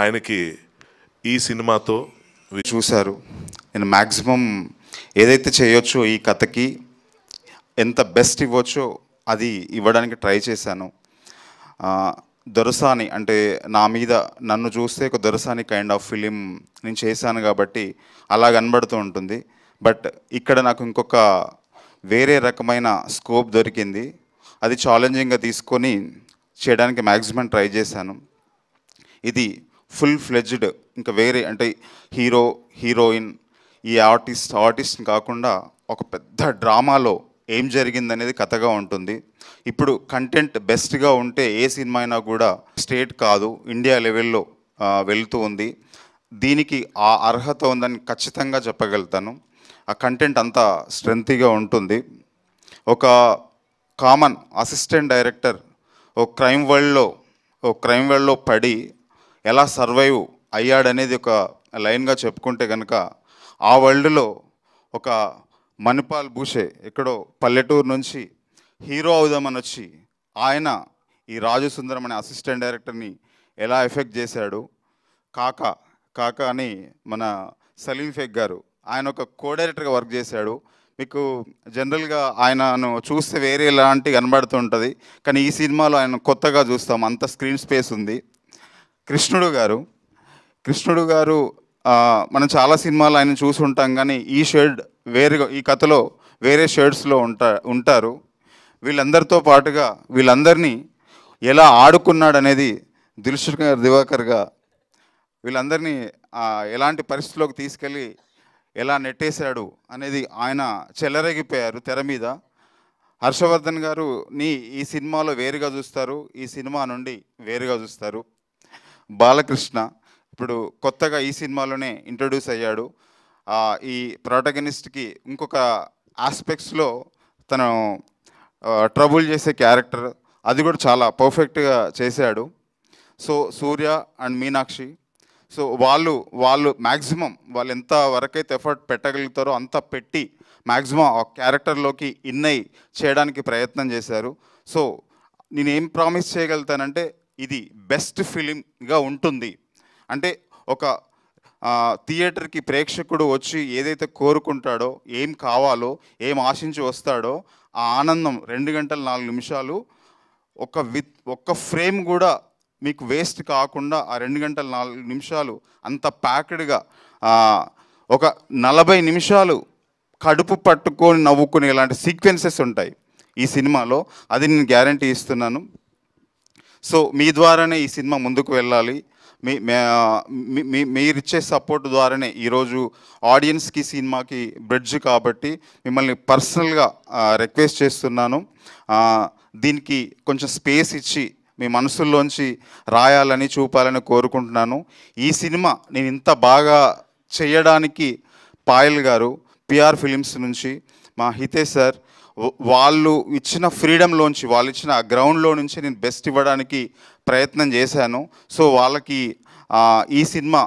ఆయనకి ఈ సినిమాతో చూశారు నేను మ్యాక్సిమం ఏదైతే చేయొచ్చో ఈ కథకి ఎంత బెస్ట్ ఇవ్వచ్చో అది ఇవ్వడానికి ట్రై చేశాను దొరసాని అంటే నా మీద నన్ను చూస్తే ఒక దొరసాని కైండ్ ఆఫ్ ఫిలిం నేను చేశాను కాబట్టి అలా కనబడుతూ ఉంటుంది బట్ ఇక్కడ నాకు ఇంకొక వేరే రకమైన స్కోప్ దొరికింది అది ఛాలెంజింగ్గా తీసుకొని చేయడానికి మ్యాక్సిమం ట్రై చేశాను ఇది ఫుల్ ఫ్లెజ్డ్ ఇంకా వేరే అంటే హీరో హీరోయిన్ ఈ ఆర్టిస్ట్ ఆర్టిస్ట్ కాకుండా ఒక పెద్ద డ్రామాలో ఏం జరిగిందనేది కథగా ఉంటుంది ఇప్పుడు కంటెంట్ బెస్ట్గా ఉంటే ఏ సినిమా అయినా కూడా స్టేట్ కాదు ఇండియా లెవెల్లో వెళ్తూ ఉంది దీనికి ఆ అర్హత ఉందని ఖచ్చితంగా చెప్పగలుగుతాను ఆ కంటెంట్ అంతా స్ట్రెంగ్గా ఉంటుంది ఒక కామన్ అసిస్టెంట్ డైరెక్టర్ ఓ క్రైమ్ వరల్డ్లో ఓ క్రైమ్ వరల్డ్లో పడి ఎలా సర్వైవ్ అయ్యాడనేది ఒక లైన్గా చెప్పుకుంటే కనుక ఆ వరల్డ్లో ఒక మణిపాల్ భూషే ఎక్కడో పల్లెటూరు నుంచి హీరో అవుదామని వచ్చి ఆయన ఈ రాజసుందరం అనే అసిస్టెంట్ డైరెక్టర్ని ఎలా ఎఫెక్ట్ చేశాడు కాకా కాకా అని మన సలీం ఫేక్ గారు ఆయన ఒక కో డైరెక్టర్గా వర్క్ చేశాడు మీకు జనరల్గా ఆయనను చూస్తే వేరే లాంటి కనబడుతుంటుంది కానీ ఈ సినిమాలో ఆయన కొత్తగా చూస్తాం అంత స్క్రీన్ స్పేస్ ఉంది కృష్ణుడు గారు కృష్ణుడు గారు మనం చాలా సినిమాలు ఆయన చూసి ఉంటాం కానీ ఈ షేడ్ వేరుగా ఈ కథలో వేరే షేడ్స్లో ఉంటా ఉంటారు వీళ్ళందరితో పాటుగా వీళ్ళందరినీ ఎలా ఆడుకున్నాడు అనేది దిల్సుఖర్ దివాకర్గా వీళ్ళందరినీ ఎలాంటి పరిస్థితుల్లోకి తీసుకెళ్ళి ఎలా నెట్టేశాడు అనేది ఆయన చెలరేగిపోయారు తెర మీద హర్షవర్ధన్ గారు నీ ఈ సినిమాలో వేరుగా చూస్తారు ఈ సినిమా నుండి వేరుగా చూస్తారు బాలకృష్ణ ఇప్పుడు కొత్తగా ఈ సినిమాలోనే ఇంట్రడ్యూస్ అయ్యాడు ఈ ప్రోటగనిస్ట్కి ఇంకొక ఆస్పెక్ట్స్లో తను ట్రబుల్ చేసే క్యారెక్టర్ అది కూడా చాలా పర్ఫెక్ట్గా చేశాడు so Surya and Meenakshi so వాళ్ళు వాళ్ళు మ్యాక్సిమం వాళ్ళు ఎంత వరకైతే ఎఫర్ట్ పెట్టగలుగుతారో అంత పెట్టి మ్యాక్సిమం ఆ క్యారెక్టర్లోకి ఇన్ అయి చేయడానికి ప్రయత్నం చేశారు సో నేనేం ప్రామిస్ చేయగలుగుతానంటే ఇది బెస్ట్ ఫిలింగా ఉంటుంది అంటే ఒక థియేటర్కి ప్రేక్షకుడు వచ్చి ఏదైతే కోరుకుంటాడో ఏం కావాలో ఏం ఆశించి వస్తాడో ఆ ఆనందం రెండు గంటల నాలుగు నిమిషాలు ఒక విత్ ఒక్క ఫ్రేమ్ కూడా మీకు వేస్ట్ కాకుండా ఆ రెండు గంటల నాలుగు నిమిషాలు అంత ప్యాక్డ్గా ఒక నలభై నిమిషాలు కడుపు పట్టుకొని నవ్వుకునే ఇలాంటి సీక్వెన్సెస్ ఉంటాయి ఈ సినిమాలో అది నేను గ్యారంటీ ఇస్తున్నాను సో మీ ద్వారానే ఈ సినిమా ముందుకు వెళ్ళాలి మీ మీ మీరిచ్చే సపోర్ట్ ద్వారానే ఈరోజు ఆడియన్స్కి సినిమాకి బ్రిడ్జ్ కాబట్టి మిమ్మల్ని పర్సనల్గా రిక్వెస్ట్ చేస్తున్నాను దీనికి కొంచెం స్పేస్ ఇచ్చి మీ మనసుల్లోంచి రాయాలని చూపాలని కోరుకుంటున్నాను ఈ సినిమా నేను ఇంత బాగా చేయడానికి పాయల్ గారు పిఆర్ ఫిలిమ్స్ నుంచి మా హితే సార్ వాళ్ళు ఇచ్చిన ఫ్రీడంలోంచి వాళ్ళు ఇచ్చిన ఆ గ్రౌండ్లో నుంచి నేను బెస్ట్ ఇవ్వడానికి ప్రయత్నం చేశాను సో వాళ్ళకి ఈ సినిమా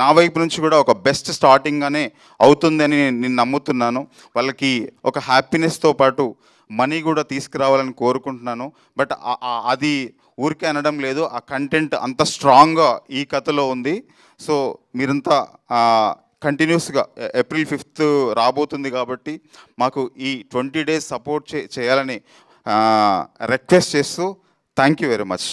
నా వైపు నుంచి కూడా ఒక బెస్ట్ స్టార్టింగ్గానే అవుతుందని నేను నమ్ముతున్నాను వాళ్ళకి ఒక హ్యాపీనెస్తో పాటు మనీ కూడా తీసుకురావాలని కోరుకుంటున్నాను బట్ అది ఊరికే అనడం లేదు ఆ కంటెంట్ అంత స్ట్రాంగ్గా ఈ కథలో ఉంది సో మీరంతా కంటిన్యూస్గా ఏప్రిల్ ఫిఫ్త్ రాబోతుంది కాబట్టి మాకు ఈ ట్వంటీ డేస్ సపోర్ట్ చేయాలని రిక్వెస్ట్ చేస్తూ థ్యాంక్ యూ వెరీ మచ్